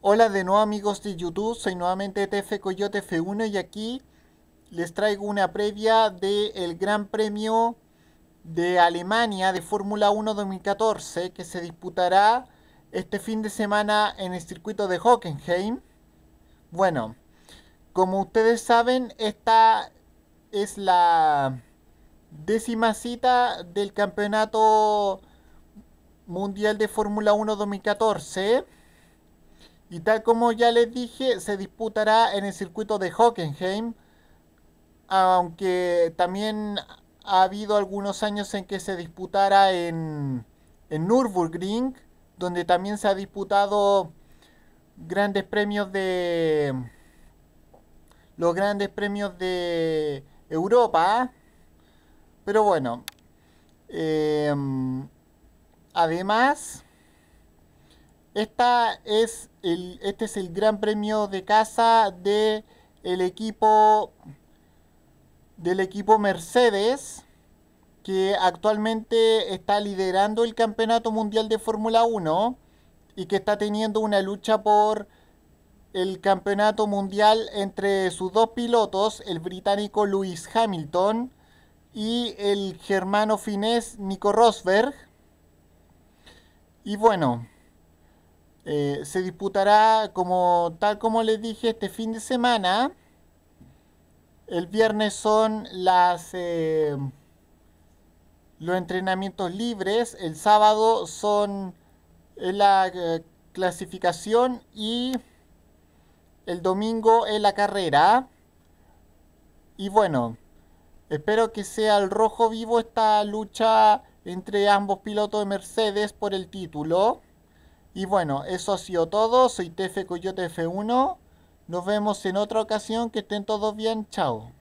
Hola de nuevo amigos de YouTube, soy nuevamente TF Coyote F1 y aquí les traigo una previa del Gran Premio de Alemania de Fórmula 1 2014 que se disputará este fin de semana en el circuito de Hockenheim. Bueno, como ustedes saben, esta es la décima cita del Campeonato Mundial de Fórmula 1 2014 y tal como ya les dije, se disputará en el circuito de Hockenheim, aunque también ha habido algunos años en que se disputara en, en Nürburgring, donde también se ha disputado grandes premios de los grandes premios de Europa. Pero bueno, em, además esta es este es el gran premio de casa de equipo del equipo Mercedes que actualmente está liderando el campeonato mundial de Fórmula 1 y que está teniendo una lucha por el campeonato mundial entre sus dos pilotos, el británico Lewis Hamilton y el germano finés Nico Rosberg. Y bueno, eh, se disputará como tal como les dije este fin de semana. El viernes son las eh, los entrenamientos libres, el sábado son la eh, clasificación y el domingo es la carrera. Y bueno, espero que sea el rojo vivo esta lucha entre ambos pilotos de Mercedes por el título. Y bueno, eso ha sido todo. Soy TF Coyote F1. Nos vemos en otra ocasión. Que estén todos bien. Chao.